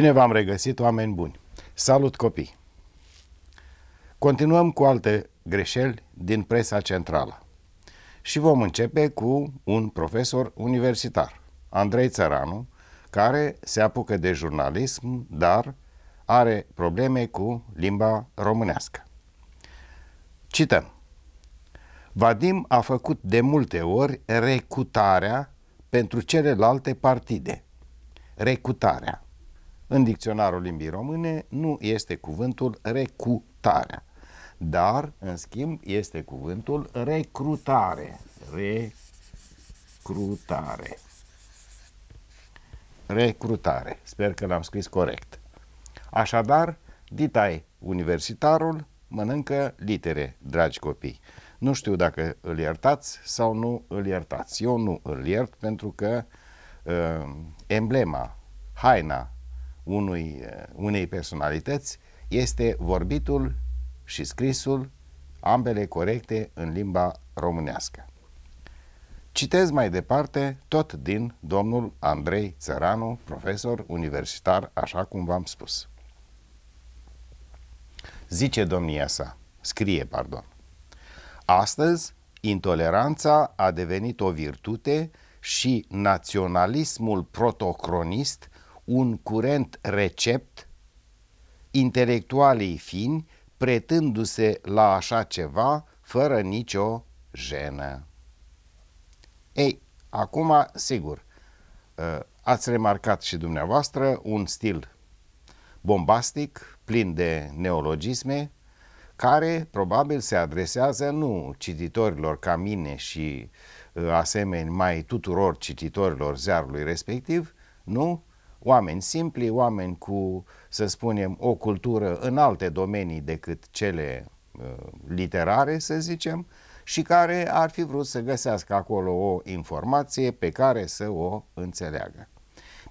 Bine v-am regăsit, oameni buni! Salut, copii! Continuăm cu alte greșeli din presa centrală. Și vom începe cu un profesor universitar, Andrei Țăranu, care se apucă de jurnalism, dar are probleme cu limba românească. Cităm. Vadim a făcut de multe ori recutarea pentru celelalte partide. Recutarea în dicționarul limbii române nu este cuvântul recutarea, dar, în schimb, este cuvântul recrutare. Recrutare. Recrutare. Sper că l-am scris corect. Așadar, ditai universitarul mănâncă litere, dragi copii. Nu știu dacă îl iertați sau nu îl iertați. Eu nu îl iert pentru că uh, emblema, haina unui, eh, unei personalități este vorbitul și scrisul, ambele corecte în limba românească. Citez mai departe tot din domnul Andrei Țăranu, profesor universitar, așa cum v-am spus. Zice domnia sa, scrie, pardon. Astăzi, intoleranța a devenit o virtute și naționalismul protocronist un curent recept, intelectualii fini pretându-se la așa ceva fără nicio jenă. Ei, acum, sigur, ă, ați remarcat și dumneavoastră un stil bombastic, plin de neologisme, care probabil se adresează nu cititorilor ca mine și ă, asemeni mai tuturor cititorilor ziarului respectiv, nu, oameni simpli, oameni cu, să spunem, o cultură în alte domenii decât cele uh, literare, să zicem, și care ar fi vrut să găsească acolo o informație pe care să o înțeleagă.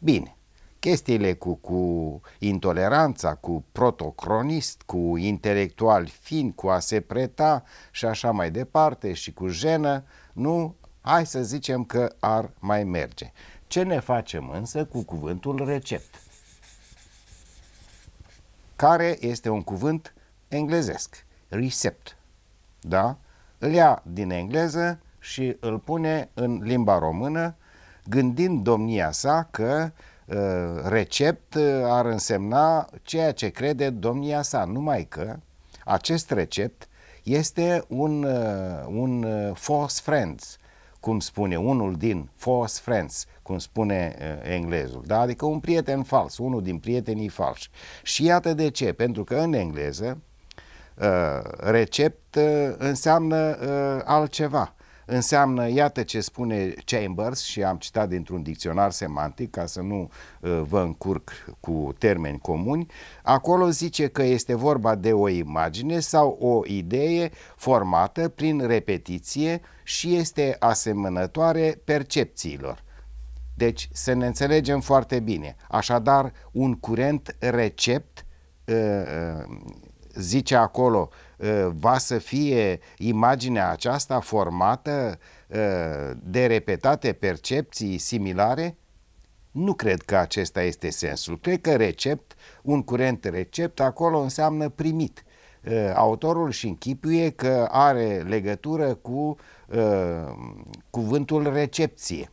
Bine, chestiile cu, cu intoleranța, cu protocronist, cu intelectual fin, cu a se preta și așa mai departe și cu jenă, nu, hai să zicem că ar mai merge. Ce ne facem însă cu cuvântul recept? Care este un cuvânt englezesc, recept. Da? Îl ia din engleză și îl pune în limba română, gândind domnia sa că uh, recept uh, ar însemna ceea ce crede domnia sa, numai că acest recept este un, uh, un uh, false friends, cum spune unul din false friends, cum spune uh, englezul, da? adică un prieten fals, unul din prietenii falși. Și iată de ce, pentru că în engleză uh, recept uh, înseamnă uh, altceva înseamnă, iată ce spune Chambers și am citat dintr-un dicționar semantic ca să nu uh, vă încurc cu termeni comuni, acolo zice că este vorba de o imagine sau o idee formată prin repetiție și este asemănătoare percepțiilor. Deci să ne înțelegem foarte bine. Așadar, un curent recept uh, uh, zice acolo, ă, va să fie imaginea aceasta formată ă, de repetate percepții similare? Nu cred că acesta este sensul. Cred că recept, un curent recept, acolo înseamnă primit. Ă, autorul și închipuie că are legătură cu cuvântul recepție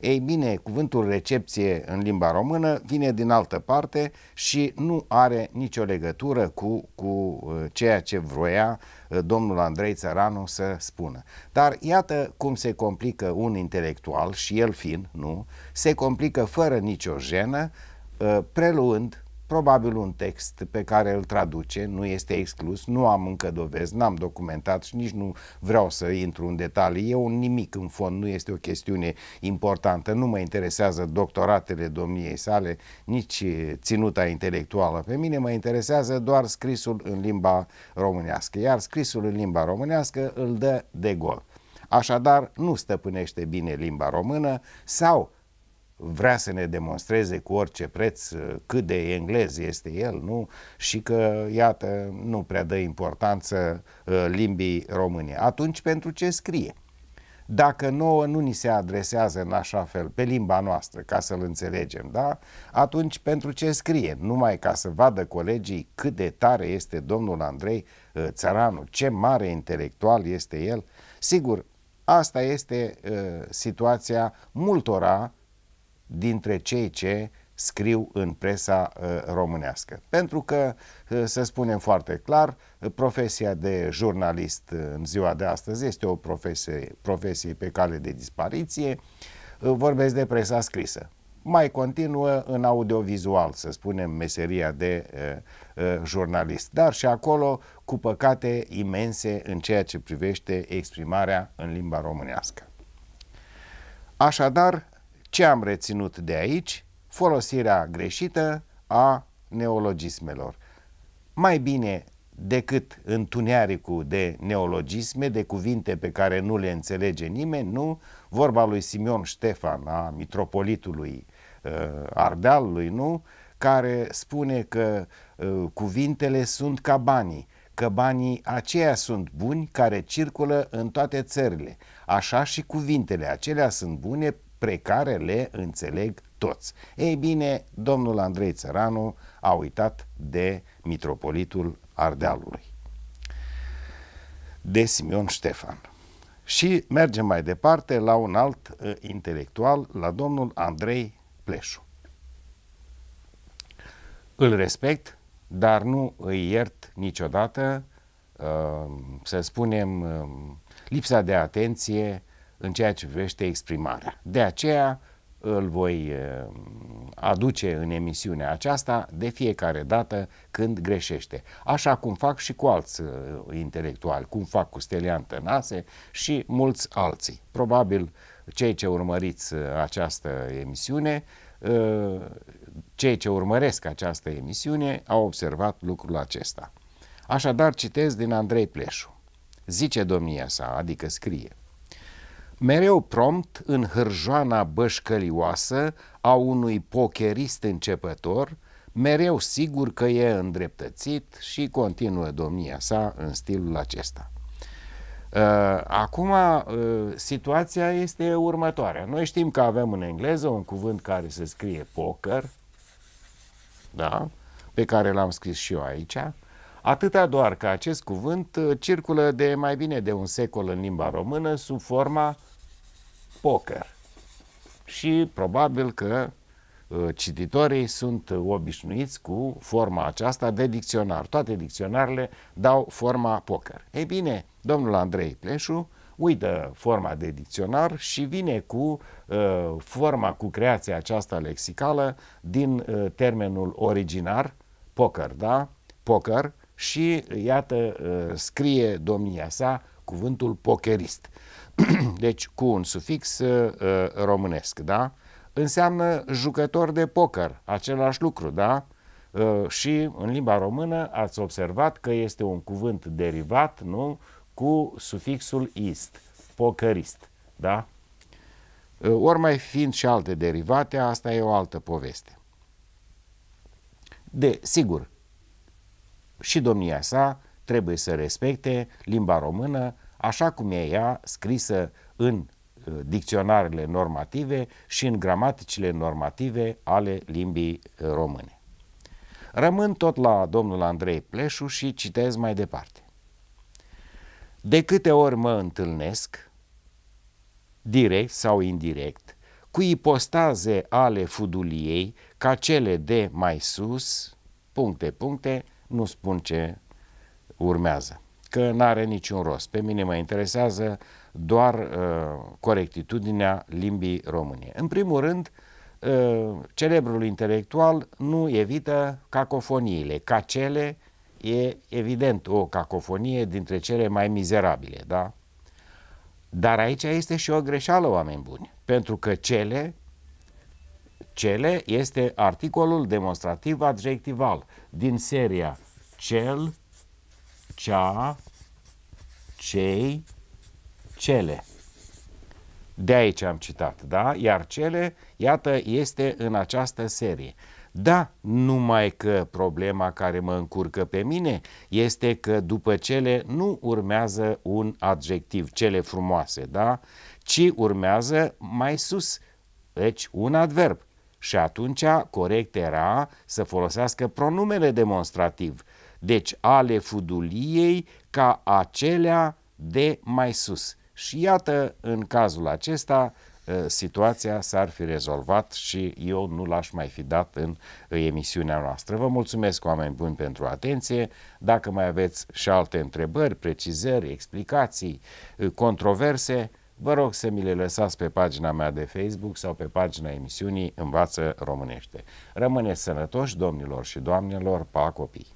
ei bine, cuvântul recepție în limba română vine din altă parte și nu are nicio legătură cu, cu uh, ceea ce vroia uh, domnul Andrei Țăranu să spună. Dar iată cum se complică un intelectual, și el fin, nu, se complică fără nicio jenă, uh, preluând probabil un text pe care îl traduce, nu este exclus, nu am încă dovezi, n-am documentat și nici nu vreau să intru în detalii, e un nimic în fond, nu este o chestiune importantă, nu mă interesează doctoratele domniei sale, nici ținuta intelectuală. Pe mine mă interesează doar scrisul în limba românească, iar scrisul în limba românească îl dă de gol. Așadar, nu stăpânește bine limba română sau vrea să ne demonstreze cu orice preț uh, cât de englez este el, nu? Și că, iată, nu prea dă importanță uh, limbii române. Atunci pentru ce scrie? Dacă nouă nu ni se adresează în așa fel, pe limba noastră, ca să-l înțelegem, da? Atunci pentru ce scrie? Numai ca să vadă colegii cât de tare este domnul Andrei uh, Țăranu, ce mare intelectual este el. Sigur, asta este uh, situația multora dintre cei ce scriu în presa uh, românească. Pentru că, uh, să spunem foarte clar, uh, profesia de jurnalist în ziua de astăzi este o profesie, profesie pe cale de dispariție. Vorbesc de presa scrisă. Mai continuă în audiovizual, să spunem, meseria de jurnalist. Dar și acolo cu păcate imense în ceea ce privește exprimarea în limba românească. Așadar, ce am reținut de aici? Folosirea greșită a neologismelor. Mai bine decât întunericul de neologisme, de cuvinte pe care nu le înțelege nimeni, nu? Vorba lui Simeon Ștefan, a mitropolitului uh, Ardealului, nu? Care spune că uh, cuvintele sunt ca banii, că banii aceia sunt buni care circulă în toate țările. Așa și cuvintele acelea sunt bune pe care le înțeleg toți. Ei bine, domnul Andrei Țăranu a uitat de mitropolitul Ardealului, de Simeon Ștefan. Și mergem mai departe la un alt uh, intelectual, la domnul Andrei Pleșu. Îl respect, dar nu îi iert niciodată, uh, să spunem, uh, lipsa de atenție în ceea ce privește exprimarea. De aceea îl voi eh, aduce în emisiunea aceasta de fiecare dată când greșește. Așa cum fac și cu alți eh, intelectuali, cum fac cu Stelian Tănase și mulți alții. Probabil cei ce urmăriți eh, această emisiune, cei ce urmăresc această emisiune au observat lucrul acesta. Așadar, citesc din Andrei Pleșu. Zice domnia sa, adică scrie – mereu prompt în hârjoana bășcălioasă a unui pocherist începător, mereu sigur că e îndreptățit și continuă domnia sa în stilul acesta. Uh, acum, uh, situația este următoarea. Noi știm că avem în engleză un cuvânt care se scrie poker, da? pe care l-am scris și eu aici, Atâta doar că acest cuvânt uh, circulă de mai bine de un secol în limba română sub forma poker. Și probabil că uh, cititorii sunt obișnuiți cu forma aceasta de dicționar. Toate dicționarele dau forma poker. Ei bine, domnul Andrei Pleșu uită forma de dicționar și vine cu uh, forma, cu creația aceasta lexicală din uh, termenul originar, poker, da? Poker, și, iată, uh, scrie domnia sa cuvântul pokerist, deci cu un sufix uh, uh, românesc, da? Înseamnă jucător de poker, același lucru, da? Și în limba română ați observat că este un cuvânt derivat, nu? Cu sufixul ist, pokerist, da? Ori mai fiind și alte derivate, asta e o altă poveste. De, sigur, și domnia sa trebuie să respecte limba română așa cum e ea scrisă în uh, dicționarele normative și în gramaticile normative ale limbii uh, române. Rămân tot la domnul Andrei Pleșu și citez mai departe. De câte ori mă întâlnesc, direct sau indirect, cu ipostaze ale fuduliei ca cele de mai sus, puncte, puncte, nu spun ce urmează, că nu are niciun rost. Pe mine mă interesează doar uh, corectitudinea limbii române. În primul rând, uh, celebrul intelectual nu evită cacofoniile, ca cele e evident o cacofonie dintre cele mai mizerabile, da? Dar aici este și o greșeală, oameni buni, pentru că cele cele este articolul demonstrativ adjectival din seria cel, cea, cei, cele. De aici am citat, da? Iar cele, iată, este în această serie. Da, numai că problema care mă încurcă pe mine este că după cele nu urmează un adjectiv, cele frumoase, da? Ci urmează mai sus, deci un adverb. Și atunci corect era să folosească pronumele demonstrativ, deci ale fuduliei ca acelea de mai sus. Și iată, în cazul acesta, ă, situația s-ar fi rezolvat și eu nu l-aș mai fi dat în emisiunea noastră. Vă mulțumesc, oameni buni, pentru atenție. Dacă mai aveți și alte întrebări, precizări, explicații, ă, controverse, Vă rog să mi le lăsați pe pagina mea de Facebook sau pe pagina emisiunii Învață Românește. Rămâneți sănătoși, domnilor și doamnelor, pa copii!